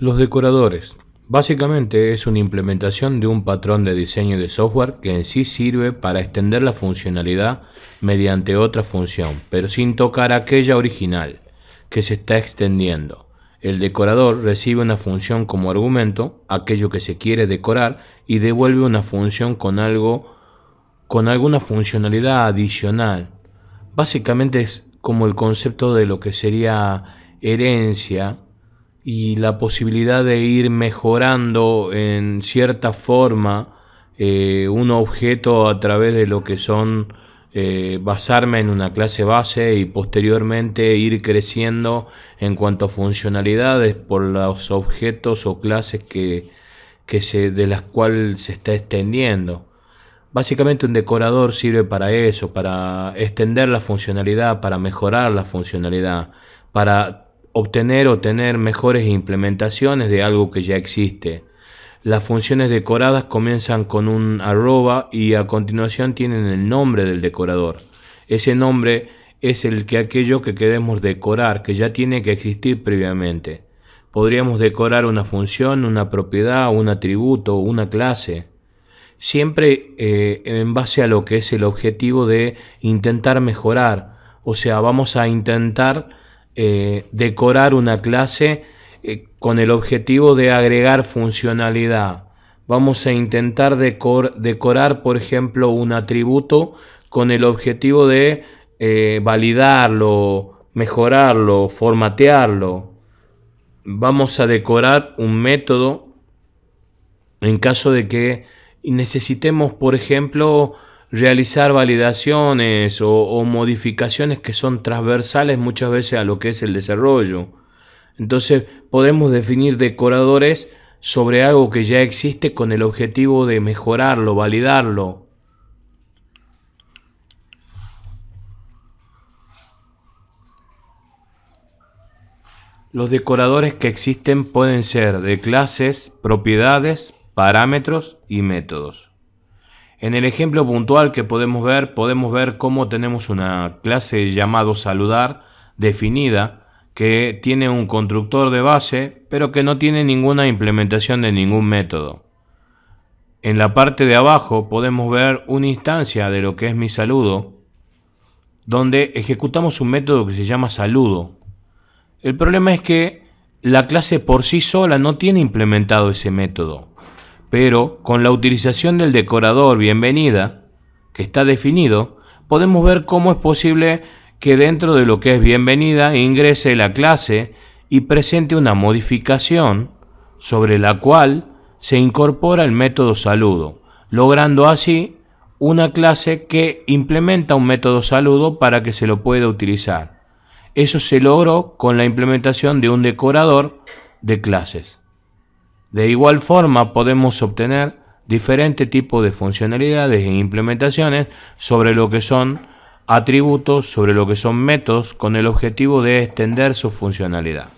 Los decoradores. Básicamente es una implementación de un patrón de diseño de software que en sí sirve para extender la funcionalidad mediante otra función, pero sin tocar aquella original que se está extendiendo. El decorador recibe una función como argumento, aquello que se quiere decorar, y devuelve una función con algo con alguna funcionalidad adicional. Básicamente es como el concepto de lo que sería herencia y la posibilidad de ir mejorando en cierta forma eh, un objeto a través de lo que son eh, basarme en una clase base y posteriormente ir creciendo en cuanto a funcionalidades por los objetos o clases que, que se, de las cuales se está extendiendo. Básicamente un decorador sirve para eso, para extender la funcionalidad, para mejorar la funcionalidad, para obtener o tener mejores implementaciones de algo que ya existe. Las funciones decoradas comienzan con un arroba y a continuación tienen el nombre del decorador. Ese nombre es el que aquello que queremos decorar, que ya tiene que existir previamente. Podríamos decorar una función, una propiedad, un atributo, una clase. Siempre eh, en base a lo que es el objetivo de intentar mejorar. O sea, vamos a intentar eh, decorar una clase eh, con el objetivo de agregar funcionalidad. Vamos a intentar decorar, por ejemplo, un atributo con el objetivo de eh, validarlo, mejorarlo, formatearlo. Vamos a decorar un método en caso de que necesitemos, por ejemplo, realizar validaciones o, modificaciones que son transversales muchas veces a lo que es el desarrollo. Entonces podemos definir decoradores sobre algo que ya existe con el objetivo de mejorarlo, validarlo. Los decoradores que existen pueden ser de clases, propiedades, parámetros y métodos. En el ejemplo puntual que podemos ver, podemos ver cómo tenemos una clase llamado saludar definida que tiene un constructor de base, pero que no tiene ninguna implementación de ningún método. En la parte de abajo podemos ver una instancia de lo que es mi saludo, donde ejecutamos un método que se llama saludo. El problema es que la clase por sí sola no tiene implementado ese método. Pero con la utilización del decorador bienvenida, que está definido, podemos ver cómo es posible que dentro de lo que es bienvenida ingrese la clase y presente una modificación sobre la cual se incorpora el método saludo, logrando así una clase que implementa un método saludo para que se lo pueda utilizar. Eso se logró con la implementación de un decorador de clases. De igual forma podemos obtener diferentes tipos de funcionalidades e implementaciones sobre lo que son atributos, sobre lo que son métodos con el objetivo de extender su funcionalidad.